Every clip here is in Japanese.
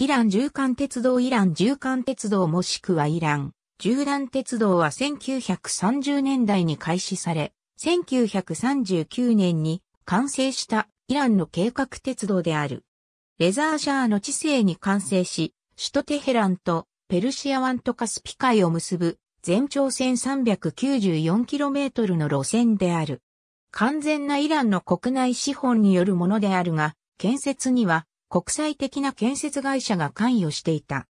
イラン縦貫鉄道イラン縦貫鉄道もしくはイラン縦断鉄道は1930年代に開始され、1939年に完成したイランの計画鉄道である。レザーシャーの地勢に完成し、首都テヘランとペルシア湾とカスピ海を結ぶ全長 1394km の路線である。完全なイランの国内資本によるものであるが、建設には国際的な建設会社が関与していた。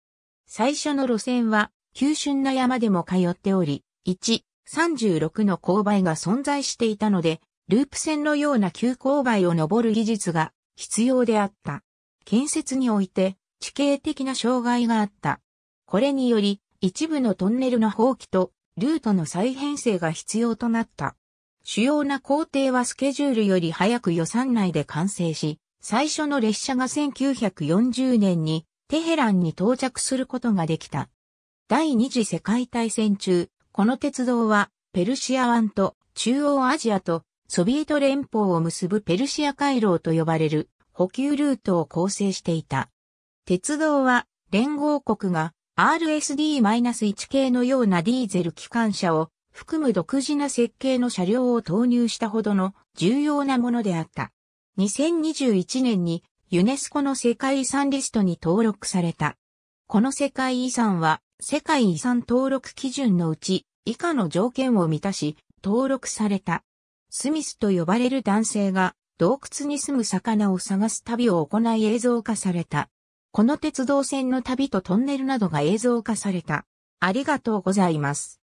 最初の路線は、急峻な山でも通っており、1、36の勾配が存在していたので、ループ線のような急勾配を登る技術が必要であった。建設において地形的な障害があった。これにより一部のトンネルの放棄とルートの再編成が必要となった。主要な工程はスケジュールより早く予算内で完成し、最初の列車が1940年にテヘランに到着することができた。第二次世界大戦中、この鉄道はペルシア湾と中央アジアとソビエト連邦を結ぶペルシア回廊と呼ばれる補給ルートを構成していた。鉄道は連合国が RSD-1 系のようなディーゼル機関車を含む独自な設計の車両を投入したほどの重要なものであった。2021年にユネスコの世界遺産リストに登録された。この世界遺産は世界遺産登録基準のうち以下の条件を満たし登録された。スミスと呼ばれる男性が洞窟に住む魚を探す旅を行い映像化された。この鉄道線の旅とトンネルなどが映像化された。ありがとうございます。